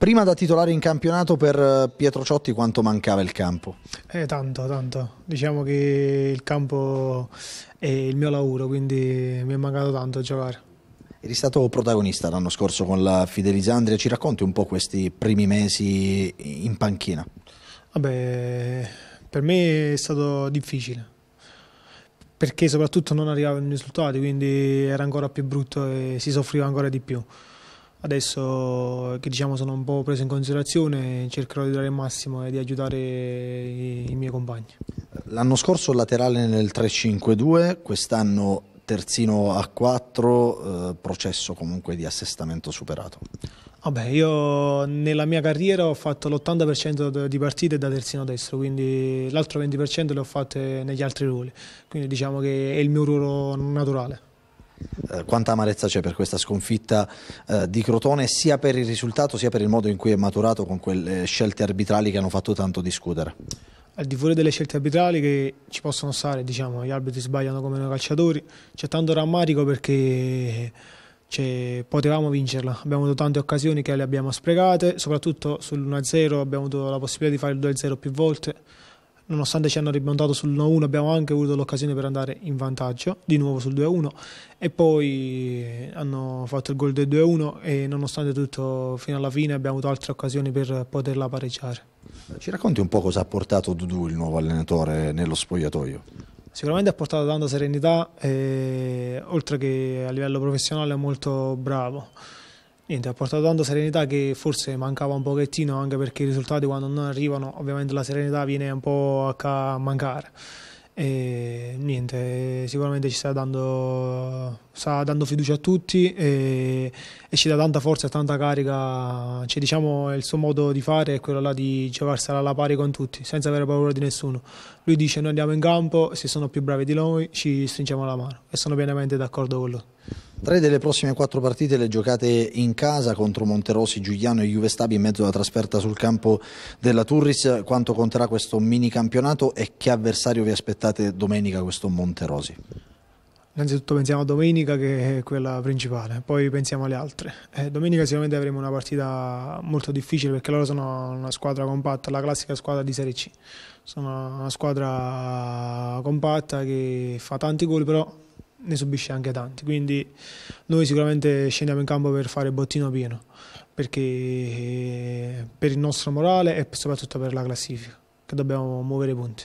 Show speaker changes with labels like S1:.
S1: Prima da titolare in campionato per eh, Pietro Ciotti quanto mancava il campo?
S2: Eh, tanto, tanto. Diciamo che il campo è il mio lavoro, quindi mi è mancato tanto giocare.
S1: Eri stato protagonista l'anno scorso con la Fidelizzandria, ci racconti un po' questi primi mesi in panchina?
S2: Vabbè, per me è stato difficile, perché soprattutto non arrivavano i risultati, quindi era ancora più brutto e si soffriva ancora di più. Adesso che diciamo sono un po' preso in considerazione cercherò di dare il massimo e di aiutare i, i miei compagni.
S1: L'anno scorso laterale nel 3-5-2, quest'anno terzino a 4, eh, processo comunque di assestamento superato.
S2: Vabbè, io nella mia carriera ho fatto l'80% di partite da terzino destro, quindi l'altro 20% le ho fatte negli altri ruoli, quindi diciamo che è il mio ruolo naturale.
S1: Eh, quanta amarezza c'è per questa sconfitta eh, di Crotone sia per il risultato sia per il modo in cui è maturato con quelle scelte arbitrali che hanno fatto tanto discutere?
S2: Al di fuori delle scelte arbitrali che ci possono stare, diciamo, gli arbitri sbagliano come noi calciatori, c'è tanto rammarico perché cioè, potevamo vincerla, abbiamo avuto tante occasioni che le abbiamo sprecate, soprattutto sull'1-0 abbiamo avuto la possibilità di fare il 2-0 più volte, nonostante ci hanno rimontato sull'1-1 abbiamo anche avuto l'occasione per andare in vantaggio di nuovo sul 2-1 e poi eh, hanno fatto il gol del 2-1 e nonostante tutto fino alla fine abbiamo avuto altre occasioni per poterla pareggiare.
S1: Ci racconti un po' cosa ha portato Dudu il nuovo allenatore nello spogliatoio?
S2: Sicuramente ha portato tanta serenità, e, eh, oltre che a livello professionale è molto bravo niente, ha portato tanta serenità che forse mancava un pochettino anche perché i risultati quando non arrivano ovviamente la serenità viene un po' a mancare. E niente, sicuramente ci sta dando, sta dando fiducia a tutti e, e, ci dà tanta forza e tanta carica. Cioè, diciamo, il suo modo di fare è quello là di giocarsela alla pari con tutti, senza avere paura di nessuno. Lui dice: Noi andiamo in campo, se sono più bravi di noi, ci stringiamo la mano e sono pienamente d'accordo
S1: con lui. Tre delle prossime quattro partite le giocate in casa contro Monterosi, Giuliano e Juve Stabia in mezzo alla trasferta sul campo della Turris. Quanto conterà questo mini campionato e che avversario vi aspettate domenica questo Monterosi?
S2: Innanzitutto pensiamo a domenica che è quella principale, poi pensiamo alle altre. Eh, domenica sicuramente avremo una partita molto difficile perché loro sono una squadra compatta, la classica squadra di Serie C. Sono una squadra compatta che fa tanti gol però ne subisce anche tanti. Quindi noi sicuramente scendiamo in campo per fare bottino pieno, perché eh, per il nostro morale e soprattutto per la classifica, che dobbiamo muovere i punti.